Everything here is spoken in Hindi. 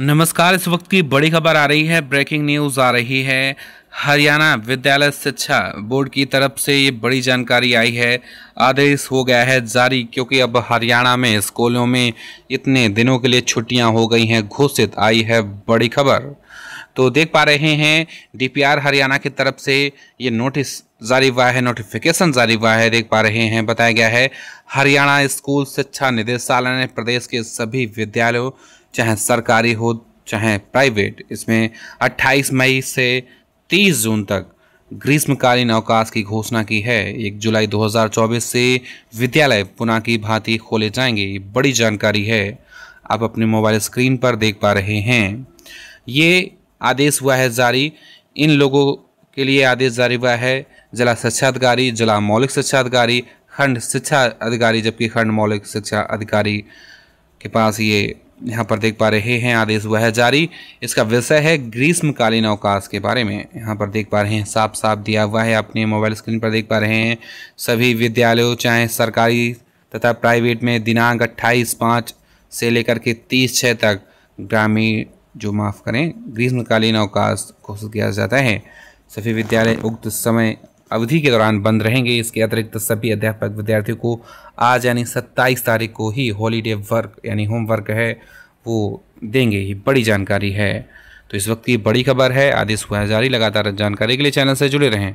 नमस्कार इस वक्त की बड़ी खबर आ रही है ब्रेकिंग न्यूज़ आ रही है हरियाणा विद्यालय शिक्षा बोर्ड की तरफ से ये बड़ी जानकारी आई है आदेश हो गया है जारी क्योंकि अब हरियाणा में स्कूलों में इतने दिनों के लिए छुट्टियां हो गई हैं घोषित आई है बड़ी खबर तो देख पा रहे हैं डीपीआर हरियाणा की तरफ से ये नोटिस जारी हुआ है नोटिफिकेशन जारी हुआ है देख पा रहे हैं बताया गया है हरियाणा स्कूल शिक्षा निदेशालय ने प्रदेश के सभी विद्यालयों चाहे सरकारी हो चाहे प्राइवेट इसमें 28 मई से 30 जून तक ग्रीष्मकालीन अवकाश की घोषणा की है एक जुलाई 2024 से विद्यालय पुनः की भांति खोले जाएंगे बड़ी जानकारी है आप अपने मोबाइल स्क्रीन पर देख पा रहे हैं ये आदेश हुआ है जारी इन लोगों के लिए आदेश जारी हुआ है जिला शिक्षा अधिकारी जिला मौलिक शिक्षा अधिकारी खंड शिक्षा अधिकारी जबकि खंड मौलिक शिक्षा अधिकारी के पास ये यहाँ पर देख पा रहे हैं आदेश हुआ है जारी इसका विषय है ग्रीष्मकालीन अवकाश के बारे में यहाँ पर देख पा रहे हैं साफ साफ दिया हुआ है अपने मोबाइल स्क्रीन पर देख पा रहे हैं सभी विद्यालयों चाहे सरकारी तथा प्राइवेट में दिनांक अट्ठाईस पाँच से लेकर के तीस छः तक ग्रामीण जो माफ़ करें ग्रीष्मकालीन अवकाश घोषित किया जाता है सभी विद्यालय उक्त समय अवधि के दौरान बंद रहेंगे इसके अतिरिक्त सभी अध्यापक विद्यार्थियों को आज यानी सत्ताईस तारीख को ही हॉलीडे वर्क यानी होमवर्क है वो देंगे ही बड़ी जानकारी है तो इस वक्त की बड़ी खबर है आदेश हुआ जारी लगातार जानकारी के लिए चैनल से जुड़े रहें